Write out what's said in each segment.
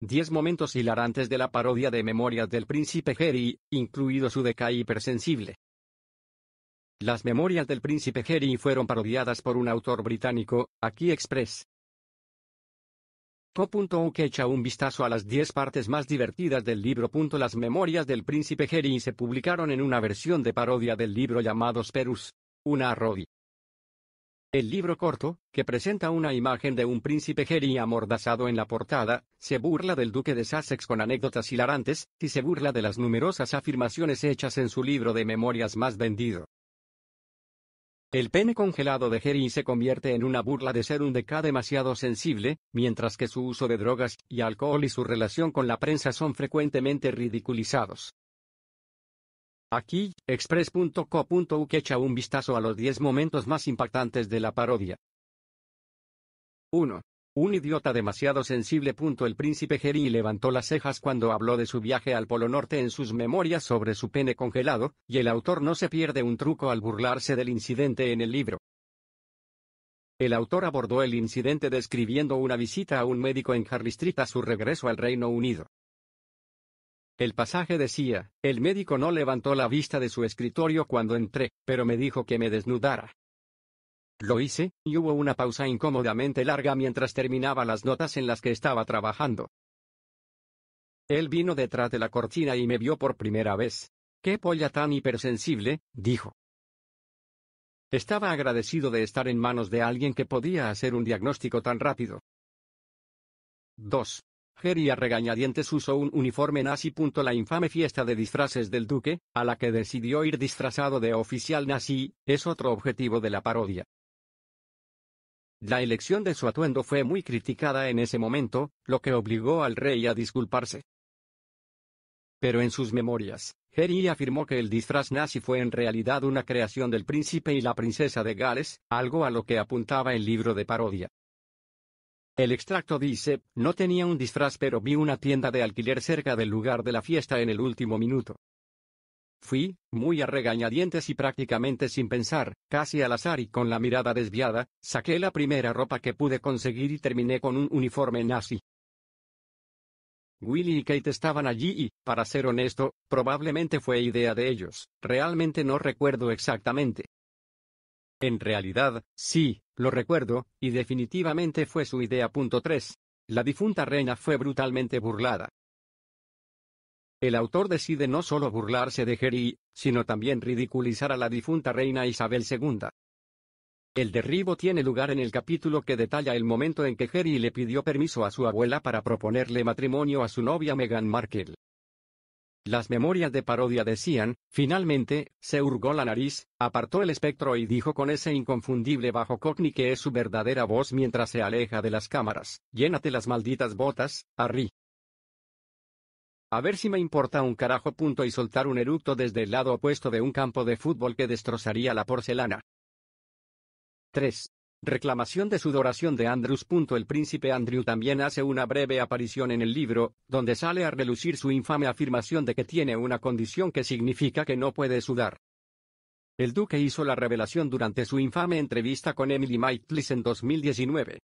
Diez momentos hilarantes de la parodia de Memorias del Príncipe Harry, incluido su decay hipersensible. Las Memorias del Príncipe Harry fueron parodiadas por un autor británico, aquí Express. Co.uk echa un vistazo a las 10 partes más divertidas del libro. Las Memorias del Príncipe Harry se publicaron en una versión de parodia del libro llamado Sperus. Una Rodi. El libro corto, que presenta una imagen de un príncipe Jerry amordazado en la portada, se burla del duque de Sussex con anécdotas hilarantes, y se burla de las numerosas afirmaciones hechas en su libro de memorias más vendido. El pene congelado de Jerry se convierte en una burla de ser un deca demasiado sensible, mientras que su uso de drogas y alcohol y su relación con la prensa son frecuentemente ridiculizados. Aquí, express.co.uk echa un vistazo a los 10 momentos más impactantes de la parodia. 1. Un idiota demasiado sensible. El príncipe Jerry levantó las cejas cuando habló de su viaje al Polo Norte en sus memorias sobre su pene congelado, y el autor no se pierde un truco al burlarse del incidente en el libro. El autor abordó el incidente describiendo una visita a un médico en Harley Street a su regreso al Reino Unido. El pasaje decía, el médico no levantó la vista de su escritorio cuando entré, pero me dijo que me desnudara. Lo hice, y hubo una pausa incómodamente larga mientras terminaba las notas en las que estaba trabajando. Él vino detrás de la cortina y me vio por primera vez. ¡Qué polla tan hipersensible! dijo. Estaba agradecido de estar en manos de alguien que podía hacer un diagnóstico tan rápido. 2. Geria regañadientes usó un uniforme nazi. La infame fiesta de disfraces del duque, a la que decidió ir disfrazado de oficial nazi, es otro objetivo de la parodia. La elección de su atuendo fue muy criticada en ese momento, lo que obligó al rey a disculparse. Pero en sus memorias, Jerry afirmó que el disfraz nazi fue en realidad una creación del príncipe y la princesa de Gales, algo a lo que apuntaba el libro de parodia. El extracto dice, no tenía un disfraz pero vi una tienda de alquiler cerca del lugar de la fiesta en el último minuto. Fui, muy a regañadientes y prácticamente sin pensar, casi al azar y con la mirada desviada, saqué la primera ropa que pude conseguir y terminé con un uniforme nazi. Willy y Kate estaban allí y, para ser honesto, probablemente fue idea de ellos, realmente no recuerdo exactamente. En realidad, sí, lo recuerdo, y definitivamente fue su idea. 3. La difunta reina fue brutalmente burlada. El autor decide no solo burlarse de Jerry, sino también ridiculizar a la difunta reina Isabel II. El derribo tiene lugar en el capítulo que detalla el momento en que Jerry le pidió permiso a su abuela para proponerle matrimonio a su novia Meghan Markle. Las memorias de parodia decían, finalmente, se hurgó la nariz, apartó el espectro y dijo con ese inconfundible bajo cockney que es su verdadera voz mientras se aleja de las cámaras, llénate las malditas botas, Harry. A ver si me importa un carajo punto y soltar un eructo desde el lado opuesto de un campo de fútbol que destrozaría la porcelana. 3. Reclamación de sudoración de Andrews. El príncipe Andrew también hace una breve aparición en el libro, donde sale a relucir su infame afirmación de que tiene una condición que significa que no puede sudar. El duque hizo la revelación durante su infame entrevista con Emily Maitlis en 2019.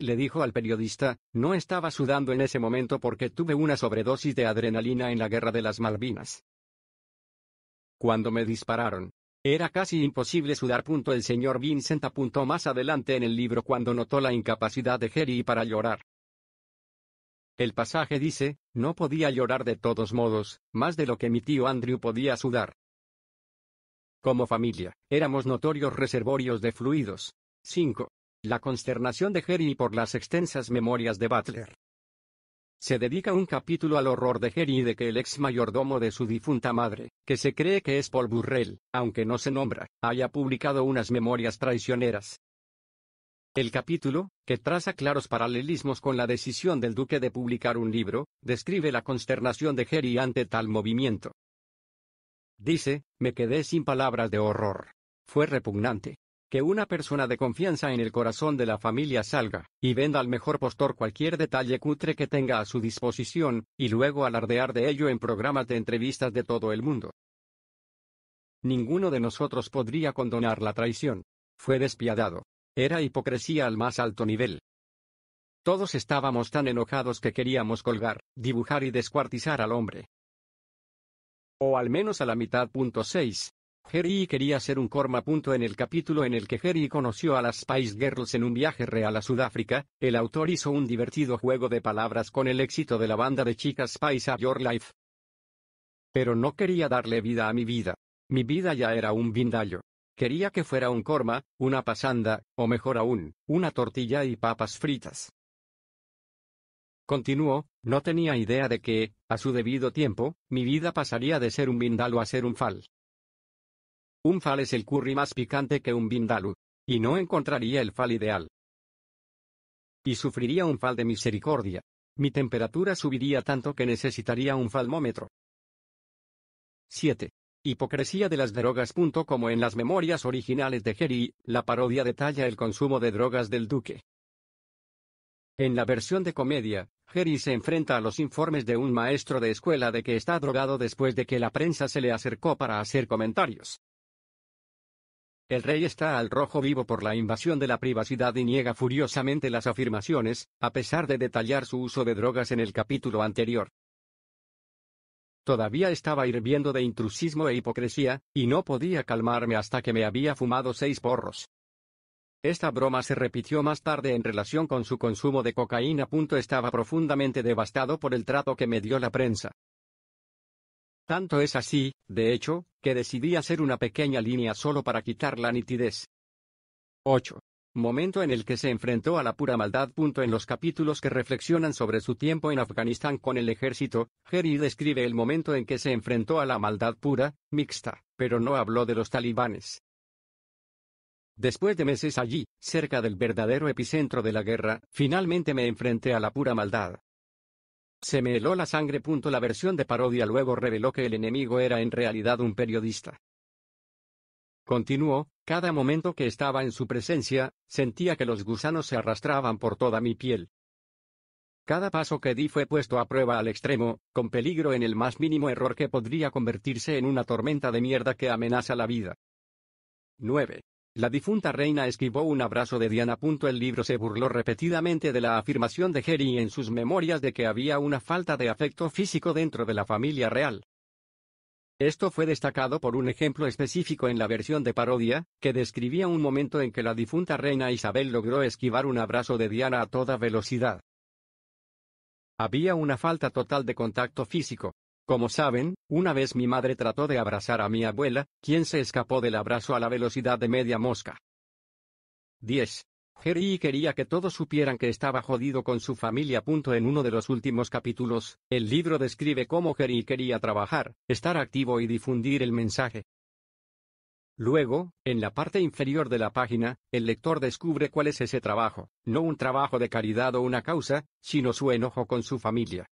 Le dijo al periodista, no estaba sudando en ese momento porque tuve una sobredosis de adrenalina en la guerra de las Malvinas. Cuando me dispararon, era casi imposible sudar. El señor Vincent apuntó más adelante en el libro cuando notó la incapacidad de Jerry para llorar. El pasaje dice, no podía llorar de todos modos, más de lo que mi tío Andrew podía sudar. Como familia, éramos notorios reservorios de fluidos. 5. La consternación de Jerry por las extensas memorias de Butler, se dedica un capítulo al horror de Jerry de que el ex mayordomo de su difunta madre, que se cree que es Paul Burrell, aunque no se nombra, haya publicado unas memorias traicioneras. El capítulo, que traza claros paralelismos con la decisión del duque de publicar un libro, describe la consternación de Jerry ante tal movimiento. Dice, me quedé sin palabras de horror. Fue repugnante, que una persona de confianza en el corazón de la familia salga, y venda al mejor postor cualquier detalle cutre que tenga a su disposición, y luego alardear de ello en programas de entrevistas de todo el mundo. Ninguno de nosotros podría condonar la traición. Fue despiadado. Era hipocresía al más alto nivel. Todos estábamos tan enojados que queríamos colgar, dibujar y descuartizar al hombre. O al menos a la mitad. Jerry quería ser un corma. En el capítulo en el que Jerry conoció a las Spice Girls en un viaje real a Sudáfrica, el autor hizo un divertido juego de palabras con el éxito de la banda de chicas Spice of Your Life. Pero no quería darle vida a mi vida. Mi vida ya era un vindallo. Quería que fuera un corma, una pasanda, o mejor aún, una tortilla y papas fritas. Continuó, no tenía idea de que, a su debido tiempo, mi vida pasaría de ser un vindalo a ser un fal. Un fal es el curry más picante que un Bindalu. Y no encontraría el fal ideal. Y sufriría un fal de misericordia. Mi temperatura subiría tanto que necesitaría un falmómetro. 7. Hipocresía de las drogas. Como en las memorias originales de Jerry, la parodia detalla el consumo de drogas del duque. En la versión de comedia, Jerry se enfrenta a los informes de un maestro de escuela de que está drogado después de que la prensa se le acercó para hacer comentarios. El rey está al rojo vivo por la invasión de la privacidad y niega furiosamente las afirmaciones, a pesar de detallar su uso de drogas en el capítulo anterior. Todavía estaba hirviendo de intrusismo e hipocresía, y no podía calmarme hasta que me había fumado seis porros. Esta broma se repitió más tarde en relación con su consumo de cocaína. Estaba profundamente devastado por el trato que me dio la prensa. Tanto es así, de hecho, que decidí hacer una pequeña línea solo para quitar la nitidez. 8. Momento en el que se enfrentó a la pura maldad. En los capítulos que reflexionan sobre su tiempo en Afganistán con el ejército, Jerry describe el momento en que se enfrentó a la maldad pura, mixta, pero no habló de los talibanes. Después de meses allí, cerca del verdadero epicentro de la guerra, finalmente me enfrenté a la pura maldad. Se me heló la sangre. La versión de parodia luego reveló que el enemigo era en realidad un periodista. Continuó, cada momento que estaba en su presencia, sentía que los gusanos se arrastraban por toda mi piel. Cada paso que di fue puesto a prueba al extremo, con peligro en el más mínimo error que podría convertirse en una tormenta de mierda que amenaza la vida. 9. La difunta reina esquivó un abrazo de Diana. El libro se burló repetidamente de la afirmación de Harry en sus memorias de que había una falta de afecto físico dentro de la familia real. Esto fue destacado por un ejemplo específico en la versión de parodia, que describía un momento en que la difunta reina Isabel logró esquivar un abrazo de Diana a toda velocidad. Había una falta total de contacto físico, como saben, una vez mi madre trató de abrazar a mi abuela, quien se escapó del abrazo a la velocidad de media mosca. 10. Jerry quería que todos supieran que estaba jodido con su familia. En uno de los últimos capítulos, el libro describe cómo Jerry quería trabajar, estar activo y difundir el mensaje. Luego, en la parte inferior de la página, el lector descubre cuál es ese trabajo, no un trabajo de caridad o una causa, sino su enojo con su familia.